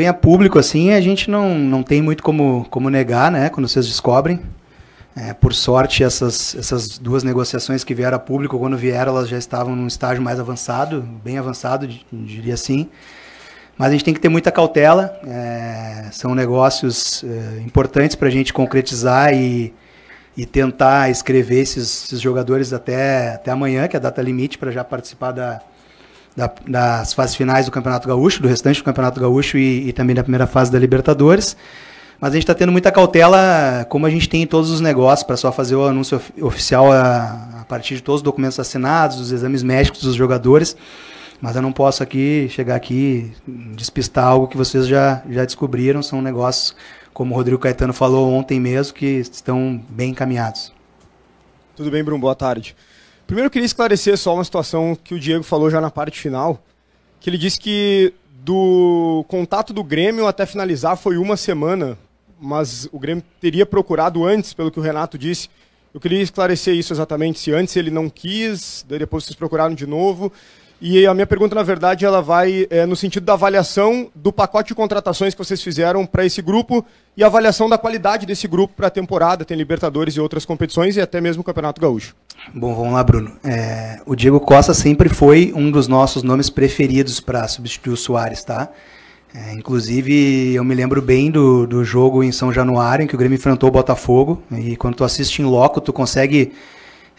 vem a público assim, a gente não, não tem muito como, como negar, né? Quando vocês descobrem. É, por sorte, essas, essas duas negociações que vieram a público, quando vieram, elas já estavam num estágio mais avançado, bem avançado, diria assim. Mas a gente tem que ter muita cautela, é, são negócios é, importantes para a gente concretizar e, e tentar escrever esses, esses jogadores até, até amanhã, que é a data limite para já participar da, da, das fases finais do Campeonato Gaúcho, do restante do Campeonato Gaúcho e, e também da primeira fase da Libertadores. Mas a gente está tendo muita cautela, como a gente tem em todos os negócios, para só fazer o anúncio of, oficial a, a partir de todos os documentos assinados, os exames médicos dos jogadores. Mas eu não posso aqui chegar aqui despistar algo que vocês já, já descobriram. São negócios, como o Rodrigo Caetano falou ontem mesmo, que estão bem encaminhados. Tudo bem, Bruno? Boa tarde. Primeiro eu queria esclarecer só uma situação que o Diego falou já na parte final, que ele disse que do contato do Grêmio até finalizar foi uma semana, mas o Grêmio teria procurado antes, pelo que o Renato disse. Eu queria esclarecer isso exatamente, se antes ele não quis, depois vocês procuraram de novo, e a minha pergunta, na verdade, ela vai é, no sentido da avaliação do pacote de contratações que vocês fizeram para esse grupo e avaliação da qualidade desse grupo para a temporada, tem Libertadores e outras competições e até mesmo o Campeonato Gaúcho. Bom, vamos lá, Bruno. É, o Diego Costa sempre foi um dos nossos nomes preferidos para substituir o Soares, tá? É, inclusive, eu me lembro bem do, do jogo em São Januário, em que o Grêmio enfrentou o Botafogo, né? e quando tu assiste em loco, tu consegue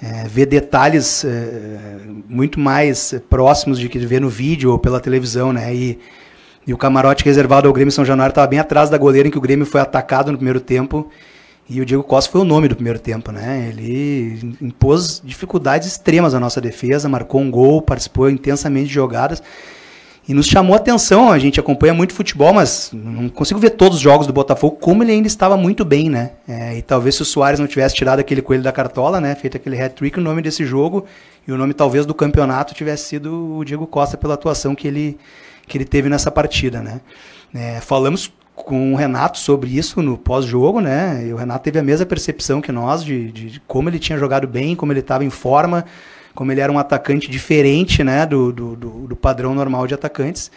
é, ver detalhes é, muito mais próximos de que ver no vídeo ou pela televisão, né? E, e o camarote reservado ao Grêmio São Januário estava bem atrás da goleira em que o Grêmio foi atacado no primeiro tempo. E o Diego Costa foi o nome do primeiro tempo, né? Ele impôs dificuldades extremas à nossa defesa, marcou um gol, participou intensamente de jogadas. E nos chamou a atenção, a gente acompanha muito futebol, mas não consigo ver todos os jogos do Botafogo, como ele ainda estava muito bem, né? É, e talvez se o Soares não tivesse tirado aquele coelho da cartola, né? Feito aquele hat-trick, o nome desse jogo e o nome talvez do campeonato tivesse sido o Diego Costa pela atuação que ele, que ele teve nessa partida, né? É, falamos com o Renato sobre isso no pós-jogo, né? E o Renato teve a mesma percepção que nós de, de, de como ele tinha jogado bem, como ele estava em forma, como ele era um atacante diferente, né, do, do, do padrão normal de atacantes.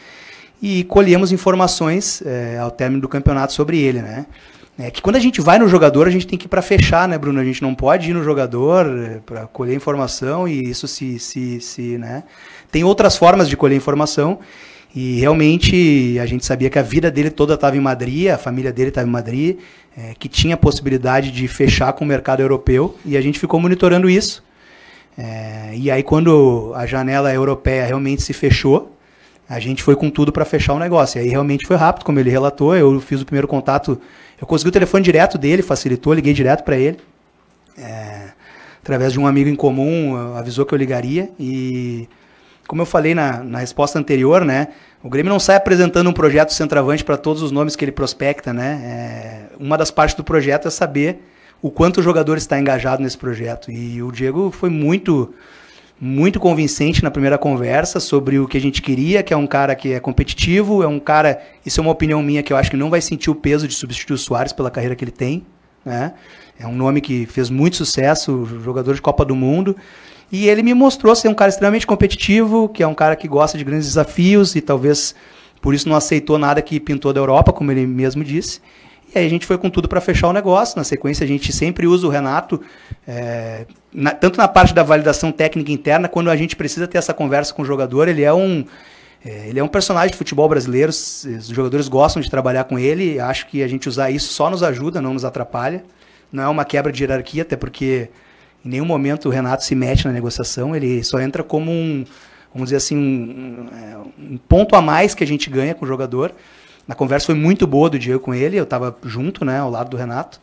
E colhemos informações é, ao término do campeonato sobre ele, né? É que quando a gente vai no jogador, a gente tem que ir para fechar, né, Bruno? A gente não pode ir no jogador eh, para colher informação e isso se, se, se, né? Tem outras formas de colher informação e realmente a gente sabia que a vida dele toda estava em Madrid, a família dele estava em Madrid, é, que tinha a possibilidade de fechar com o mercado europeu, e a gente ficou monitorando isso. É, e aí, quando a janela europeia realmente se fechou, a gente foi com tudo para fechar o negócio. E aí realmente foi rápido, como ele relatou. Eu fiz o primeiro contato, eu consegui o telefone direto dele, facilitou, liguei direto para ele. É, através de um amigo em comum, eh, avisou que eu ligaria. E como eu falei na, na resposta anterior, né? O Grêmio não sai apresentando um projeto centroavante para todos os nomes que ele prospecta, né? É, uma das partes do projeto é saber o quanto o jogador está engajado nesse projeto. E o Diego foi muito muito convincente na primeira conversa sobre o que a gente queria, que é um cara que é competitivo, é um cara, isso é uma opinião minha que eu acho que não vai sentir o peso de substituir o Soares pela carreira que ele tem, né? É um nome que fez muito sucesso, jogador de Copa do Mundo. E ele me mostrou ser um cara extremamente competitivo, que é um cara que gosta de grandes desafios e talvez por isso não aceitou nada que pintou da Europa, como ele mesmo disse. E aí a gente foi com tudo para fechar o negócio. Na sequência, a gente sempre usa o Renato, é, na, tanto na parte da validação técnica interna, quando a gente precisa ter essa conversa com o jogador. Ele é um, é, ele é um personagem de futebol brasileiro, os jogadores gostam de trabalhar com ele. Acho que a gente usar isso só nos ajuda, não nos atrapalha. Não é uma quebra de hierarquia, até porque em nenhum momento o Renato se mete na negociação, ele só entra como um, vamos dizer assim, um, um é, ponto a mais que a gente ganha com o jogador. Na conversa foi muito boa do Diego com ele, eu estava junto, né, ao lado do Renato.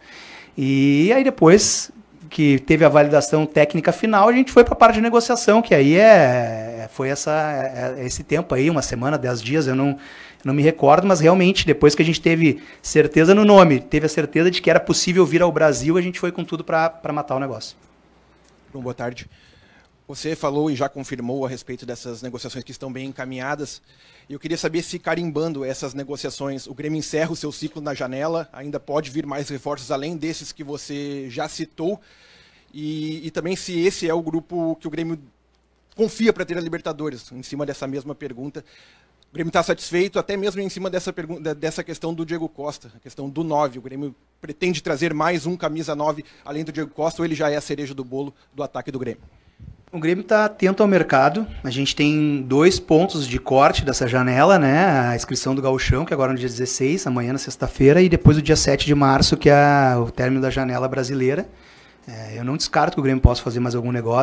E aí depois que teve a validação técnica final, a gente foi para a parte de negociação, que aí é, é foi essa é, é, esse tempo aí, uma semana, dez dias, eu não não me recordo, mas realmente depois que a gente teve certeza no nome, teve a certeza de que era possível vir ao Brasil, a gente foi com tudo para matar o negócio. Bom, boa tarde. Você falou e já confirmou a respeito dessas negociações que estão bem encaminhadas. Eu queria saber se, carimbando essas negociações, o Grêmio encerra o seu ciclo na janela, ainda pode vir mais reforços além desses que você já citou, e, e também se esse é o grupo que o Grêmio confia para ter a Libertadores, em cima dessa mesma pergunta. O Grêmio está satisfeito, até mesmo em cima dessa, pergunta, dessa questão do Diego Costa, a questão do 9. O Grêmio pretende trazer mais um camisa 9 além do Diego Costa ou ele já é a cereja do bolo do ataque do Grêmio? O Grêmio está atento ao mercado. A gente tem dois pontos de corte dessa janela, né? A inscrição do Gauchão, que é agora é no dia 16, amanhã na sexta-feira, e depois o dia 7 de março, que é o término da janela brasileira. É, eu não descarto que o Grêmio possa fazer mais algum negócio.